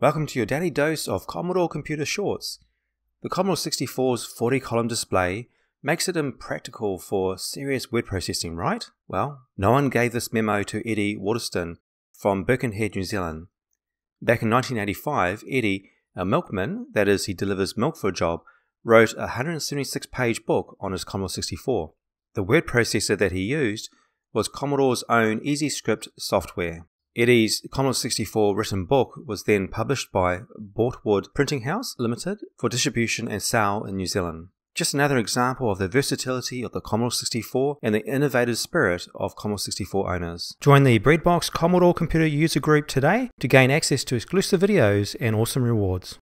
Welcome to your daily dose of Commodore Computer Shorts. The Commodore 64's 40 column display makes it impractical for serious word processing, right? Well, no one gave this memo to Eddie Waterston from Birkenhead, New Zealand. Back in 1985, Eddie, a milkman, that is, he delivers milk for a job, wrote a 176 page book on his Commodore 64. The word processor that he used was Commodore's own EasyScript software. Eddie's Commodore 64 written book was then published by Bortwood Printing House Limited for distribution and sale in New Zealand. Just another example of the versatility of the Commodore 64 and the innovative spirit of Commodore 64 owners. Join the Breadbox Commodore Computer User Group today to gain access to exclusive videos and awesome rewards.